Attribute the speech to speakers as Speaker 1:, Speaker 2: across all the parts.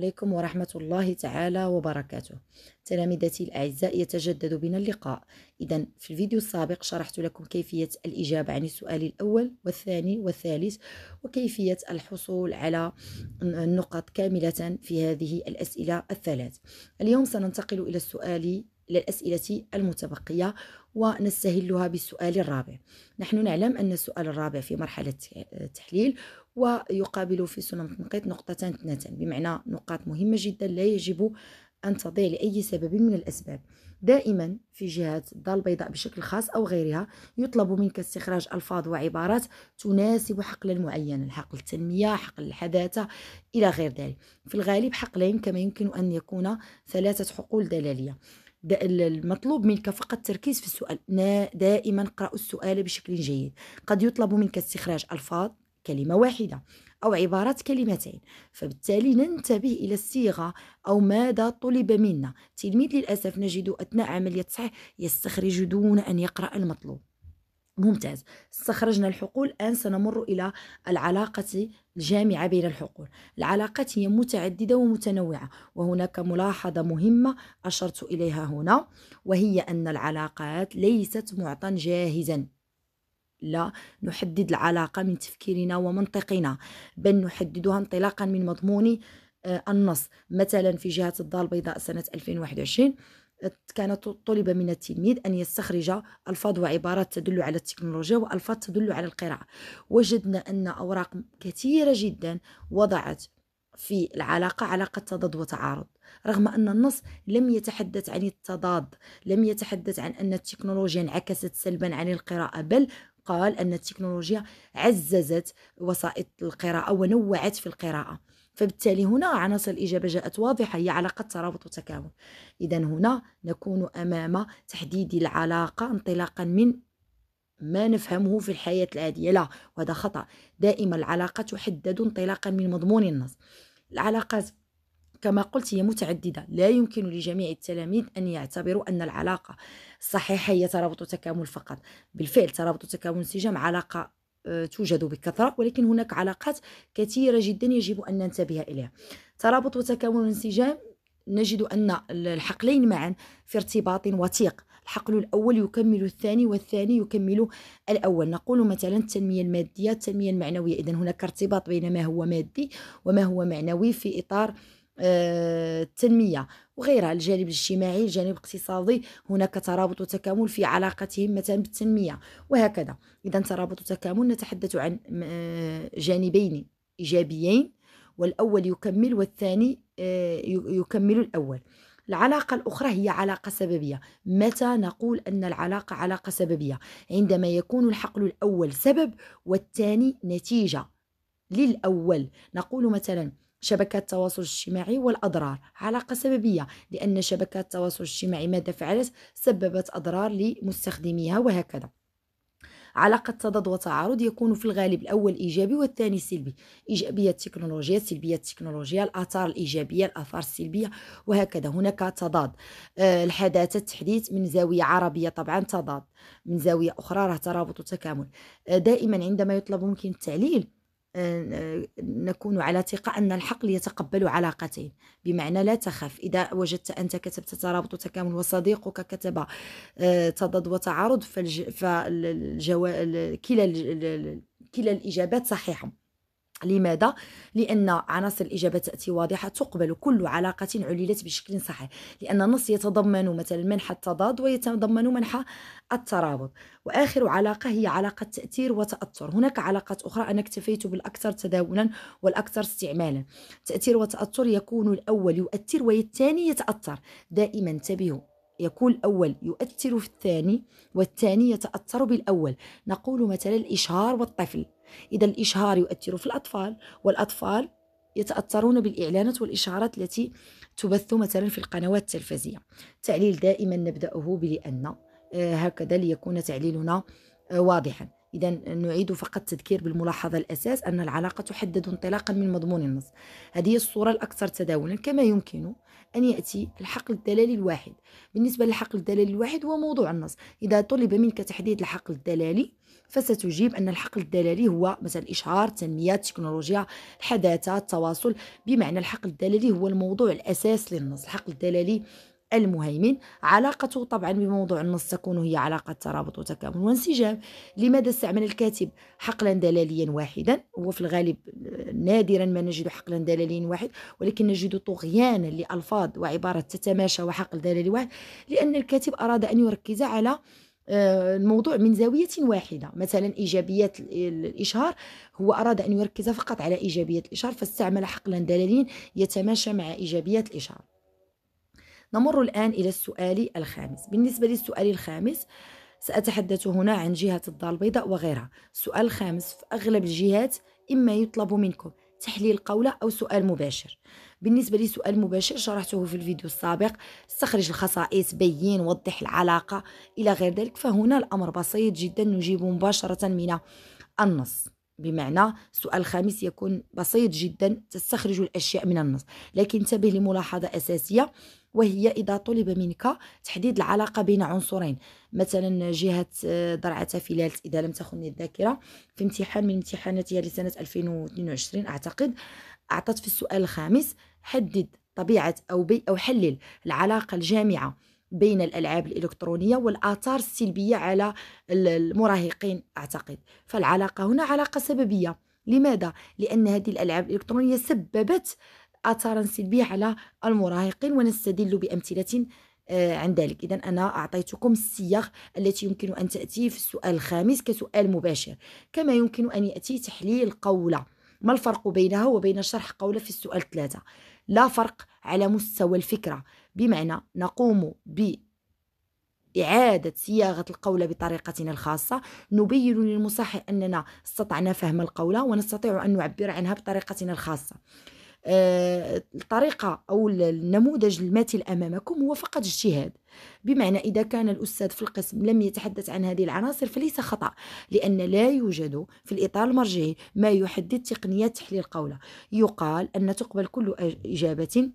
Speaker 1: عليكم ورحمة الله تعالى وبركاته تلامذتي الأعزاء يتجدد بنا اللقاء إذا في الفيديو السابق شرحت لكم كيفية الإجابة عن السؤال الأول والثاني والثالث وكيفية الحصول على النقط كاملة في هذه الأسئلة الثلاث اليوم سننتقل إلى السؤال للأسئلة المتبقية ونستهلها بالسؤال الرابع نحن نعلم أن السؤال الرابع في مرحلة التحليل ويقابل في سنن التنقيط نقطتان اثنتان بمعنى نقاط مهمة جدا لا يجب أن تضيع لأي سبب من الأسباب دائما في جهات الدال البيضاء بشكل خاص أو غيرها يطلب منك استخراج ألفاظ وعبارات تناسب حقلا معينا حقل التنمية حقل الحداثة إلى غير ذلك في الغالب حقلين كما يمكن أن يكون ثلاثة حقول دلالية المطلوب منك فقط التركيز في السؤال دائما اقرأ السؤال بشكل جيد قد يطلب منك استخراج ألفاظ كلمة واحدة أو عبارة كلمتين فبالتالي ننتبه إلى الصيغة أو ماذا طلب منا تلميذ للأسف نجد أثناء عملية صحيح يستخرج دون أن يقرأ المطلوب ممتاز استخرجنا الحقول الآن سنمر إلى العلاقة الجامعة بين الحقول العلاقات هي متعددة ومتنوعة وهناك ملاحظة مهمة أشرت إليها هنا وهي أن العلاقات ليست معطى جاهزاً لا نحدد العلاقة من تفكيرنا ومنطقنا بل نحددها انطلاقا من مضمون آه، النص مثلا في جهة الدار البيضاء سنة 2021 آه، كانت طلب من التلميذ أن يستخرج ألفاظ وعبارات تدل على التكنولوجيا وألفاظ تدل على القراءة وجدنا أن أوراق كثيرة جدا وضعت في العلاقة علاقة تضاد وتعارض رغم أن النص لم يتحدث عن التضاد لم يتحدث عن أن التكنولوجيا انعكست سلبا عن القراءة بل يقال أن التكنولوجيا عززت وسائط القراءة ونوعت في القراءة فبالتالي هنا عناصر الإجابة جاءت واضحة هي علاقة ترابط وتكامل إذا هنا نكون أمام تحديد العلاقة انطلاقا من ما نفهمه في الحياة العادية لا وهذا خطأ دائما العلاقة تحدد انطلاقا من مضمون النص العلاقات كما قلت هي متعددة لا يمكن لجميع التلاميذ أن يعتبروا أن العلاقة الصحيحه هي ترابط وتكامل فقط بالفعل ترابط وتكامل انسجام علاقه آه، توجد بكثره ولكن هناك علاقات كثيره جدا يجب ان ننتبه اليها ترابط وتكامل وانسجام نجد ان الحقلين معا في ارتباط وثيق الحقل الاول يكمل الثاني والثاني يكمل الاول نقول مثلا التنميه الماديه التنميه المعنويه اذا هناك ارتباط بين ما هو مادي وما هو معنوي في اطار آه، التنمية وغيرها الجانب الاجتماعي الجانب الاقتصادي هناك ترابط وتكامل في علاقتهم مثلا بالتنمية وهكذا إذا ترابط وتكامل نتحدث عن آه، جانبين إيجابيين والأول يكمل والثاني آه، يكمل الأول العلاقة الأخرى هي علاقة سببية متى نقول أن العلاقة علاقة سببية عندما يكون الحقل الأول سبب والثاني نتيجة للأول نقول مثلا شبكات التواصل الاجتماعي والأضرار علاقة سببية لأن شبكات التواصل الاجتماعي ماذا فعلت سببت أضرار لمستخدميها وهكذا علاقة تضاد وتعارض يكون في الغالب الأول إيجابي والثاني سلبي إيجابية التكنولوجيا سلبية التكنولوجيا الآثار الإيجابية الآثار السلبية وهكذا هناك تضاد أه الحداثة التحديث من زاوية عربية طبعا تضاد من زاوية أخرى راه ترابط وتكامل أه دائما عندما يطلب ممكن التعليل نكون على ثقة أن الحقل يتقبل علاقتين بمعنى لا تخف إذا وجدت أنت كتبت ترابط وتكامل وصديقك كتب آه، تضاد وتعارض فالجو... كلا كلا الإجابات صحيحة لماذا؟ لأن عناصر الإجابة تأتي واضحة تقبل كل علاقة عللت بشكل صحيح لأن النص يتضمن مثلا منح التضاد ويتضمن منح الترابط وآخر علاقة هي علاقة تأثير وتأثر هناك علاقات أخرى أنا اكتفيت بالأكثر تداولا والأكثر استعمالا تأثير وتأثر يكون الأول يؤثر والثاني يتأثر دائما انتبهوا يكون الأول يؤثر في الثاني والثاني يتأثر بالأول نقول مثلا الإشهار والطفل إذا الإشهار يؤثر في الأطفال والأطفال يتأثرون بالإعلانات والإشعارات التي تبث مثلا في القنوات التلفزية تعليل دائما نبدأه بلأن آه، هكذا ليكون تعليلنا آه، واضحا إذا نعيد فقط تذكير بالملاحظة الأساس أن العلاقة تحدد انطلاقا من مضمون النص هذه الصورة الأكثر تداولا كما يمكن أن يأتي الحقل الدلالي الواحد بالنسبة للحقل الدلالي الواحد هو موضوع النص إذا طلب منك تحديد الحقل الدلالي فستجيب أن الحقل الدلالي هو مثلا إشهار تنمية تكنولوجيا الحداثة التواصل بمعنى الحقل الدلالي هو الموضوع الأساس للنص الحقل الدلالي المهيمن علاقته طبعا بموضوع النص تكون هي علاقة ترابط وتكامل وانسجام لماذا استعمل الكاتب حقلا دلاليا واحدا هو في الغالب نادرا ما نجد حقلا دلاليا واحد ولكن نجد طغيانا لألفاظ وعبارات تتماشى وحقل دلالي واحد لأن الكاتب أراد أن يركز على آه، الموضوع من زاوية واحدة مثلا إيجابية الإشهار هو أراد أن يركز فقط على إيجابية الإشهار فاستعمل حقلا دلاليا يتماشى مع إيجابية الإشهار نمر الآن إلى السؤال الخامس بالنسبة للسؤال الخامس سأتحدث هنا عن جهة الدار البيضاء وغيرها السؤال الخامس في أغلب الجهات إما يطلب منكم تحليل قولة أو سؤال مباشر بالنسبة لسؤال مباشر شرحته في الفيديو السابق استخرج الخصائص بين وضح العلاقة إلى غير ذلك فهنا الأمر بسيط جدا نجيب مباشرة من النص بمعنى السؤال الخامس يكون بسيط جدا تستخرج الأشياء من النص لكن انتبه لملاحظة أساسية وهي إذا طلب منك تحديد العلاقة بين عنصرين مثلا جهة درعة آه، فلالت إذا لم تخني الذاكرة في امتحان من امتحاناتها لسنة 2022 أعتقد أعطت في السؤال الخامس حدد طبيعة أو بي أو حلل العلاقة الجامعة بين الالعاب الالكترونيه والاثار السلبيه على المراهقين اعتقد فالعلاقه هنا علاقه سببيه لماذا لان هذه الالعاب الالكترونيه سببت اثارا سلبيه على المراهقين ونستدل بامثله آه، عن ذلك اذا انا اعطيتكم الصيغ التي يمكن ان تاتي في السؤال الخامس كسؤال مباشر كما يمكن ان ياتي تحليل قوله ما الفرق بينها وبين شرح قولة في السؤال ثلاثة؟ لا فرق على مستوى الفكرة بمعنى نقوم ب إعادة صياغة القولة بطريقتنا الخاصة نبين للمصحح أننا استطعنا فهم القولة ونستطيع أن نعبر عنها بطريقتنا الخاصة الطريقة آه، أو النموذج الماثل أمامكم هو فقط اجتهاد بمعنى إذا كان الأستاذ في القسم لم يتحدث عن هذه العناصر فليس خطأ لأن لا يوجد في الإطار المرجعي ما يحدد تقنية تحليل القولة يقال أن تقبل كل إجابة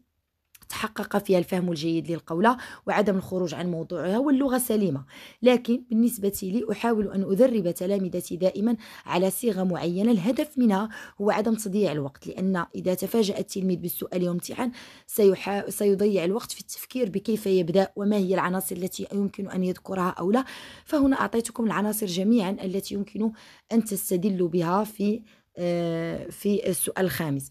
Speaker 1: تحقق فيها الفهم الجيد للقولة وعدم الخروج عن موضوعها واللغة سليمة لكن بالنسبة لي أحاول أن أدرب تلامذتي دائما على صيغة معينة الهدف منها هو عدم تضييع الوقت لأن إذا تفاجأ التلميذ بالسؤال يوم امتحان سيحا... سيضيع الوقت في التفكير بكيف يبدأ وما هي العناصر التي يمكن أن يذكرها أو لا فهنا أعطيتكم العناصر جميعا التي يمكن أن تستدلوا بها في آه، في السؤال الخامس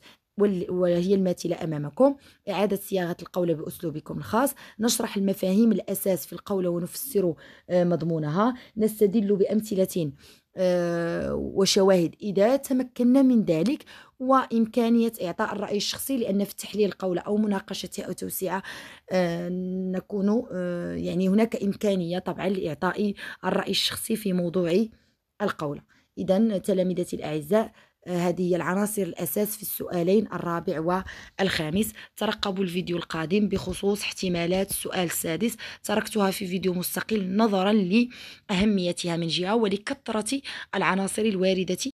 Speaker 1: وهي الماثلة أمامكم إعادة صياغة القول بأسلوبكم الخاص نشرح المفاهيم الأساس في القول ونفسر آه، مضمونها نستدل بأمثلة آه، وشواهد إذا تمكنا من ذلك وإمكانية إعطاء الرأي الشخصي لأن في تحليل القول أو مناقشته أو توسيعه آه، نكون يعني هناك إمكانية طبعا لإعطاء الرأي الشخصي في موضوع القول إذا تلامذتي الأعزاء هذه هي العناصر الأساس في السؤالين الرابع والخامس ترقبوا الفيديو القادم بخصوص احتمالات السؤال السادس تركتها في فيديو مستقل نظرا لأهميتها من جهة ولكثرة العناصر الواردة